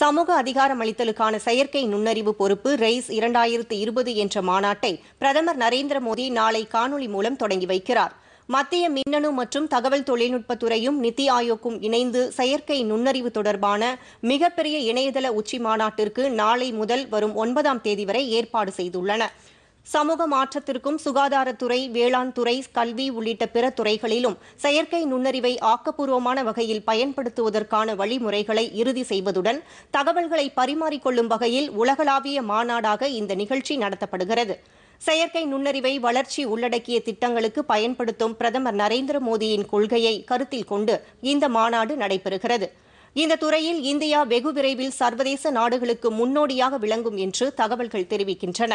சமூக அதிகாரம் அளித்தலுக்கான செயற்கை நுண்ணறிவு பொறுப்பு ரெய்ஸ் இரண்டாயிரத்து இருபது என்ற மாநாட்டை பிரதமர் நரேந்திர மோடி நாளை காணொலி மூலம் தொடங்கி வைக்கிறார் மத்திய மின்னணு மற்றும் தகவல் தொழில்நுட்பத்துறையும் நித்தி ஆயோக்கும் இணைந்து செயற்கை நுண்ணறிவு தொடர்பான மிகப்பெரிய இணையதள உச்சி மாநாட்டிற்கு நாளை முதல் வரும் ஒன்பதாம் தேதி வரை ஏற்பாடு செய்துள்ளன சமூக மாற்றத்திற்கும் சுகாதாரத்துறை வேளாண் துறை கல்வி உள்ளிட்ட பிற துறைகளிலும் செயற்கை நுண்ணறிவை ஆக்கப்பூர்வமான வகையில் பயன்படுத்துவதற்கான வழிமுறைகளை இறுதி செய்வதுடன் தகவல்களை பரிமாறிக்கொள்ளும் வகையில் உலகளாவிய மாநாடாக இந்த நிகழ்ச்சி நடத்தப்படுகிறது செயற்கை நுண்ணறிவை வளர்ச்சி உள்ளடக்கிய திட்டங்களுக்கு பயன்படுத்தும் பிரதமர் நரேந்திர மோடியின் கொள்கையை கருத்தில் கொண்டு இந்த மாநாடு நடைபெறுகிறது இந்த துறையில் இந்தியா வெகு விரைவில் சர்வதேச நாடுகளுக்கு முன்னோடியாக விளங்கும் என்று தகவல்கள் தெரிவிக்கின்றன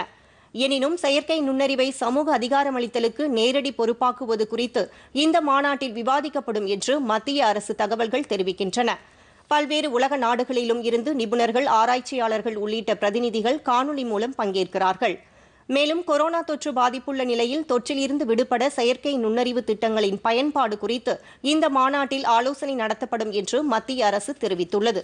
எனினும் செயற்கை நுண்ணறிவை சமூக அதிகாரமளித்தலுக்கு நேரடி பொறுப்பாக்குவது குறித்து இந்த மாநாட்டில் விவாதிக்கப்படும் என்று மத்திய அரசு தகவல்கள் தெரிவிக்கின்றன பல்வேறு உலக நாடுகளிலும் இருந்து நிபுணர்கள் ஆராய்ச்சியாளர்கள் உள்ளிட்ட பிரதிநிதிகள் காணொலி மூலம் பங்கேற்கிறார்கள் மேலும் கொரோனா தொற்று பாதிப்புள்ள நிலையில் தொற்றிலிருந்து விடுபட செயற்கை நுண்ணறிவு திட்டங்களின் பயன்பாடு குறித்து இந்த மாநாட்டில் ஆலோசனை நடத்தப்படும் என்று மத்திய அரசு தெரிவித்துள்ளது